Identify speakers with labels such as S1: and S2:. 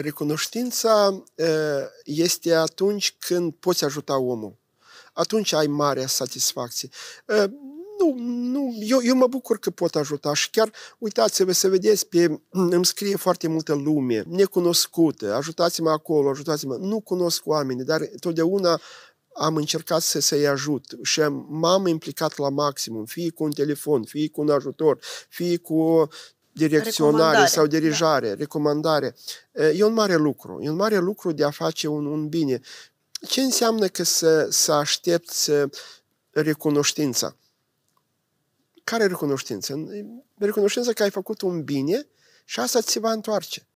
S1: Recunoștința este atunci când poți ajuta omul. Atunci ai marea satisfacție. Nu, nu, eu, eu mă bucur că pot ajuta și chiar uitați-vă să vedeți pe, îmi scrie foarte multă lume necunoscută, ajutați-mă acolo, ajutați-mă, nu cunosc oamenii, dar totdeauna am încercat să, să-i ajut și m-am implicat la maximum, fie cu un telefon, fie cu un ajutor, fie cu direcționare sau da. dirijare, da. recomandare. E un mare lucru. E un mare lucru de a face un, un bine. Ce înseamnă că să, să aștepți recunoștința? Care recunoștință? Recunoștința că ai făcut un bine și asta ți va întoarce.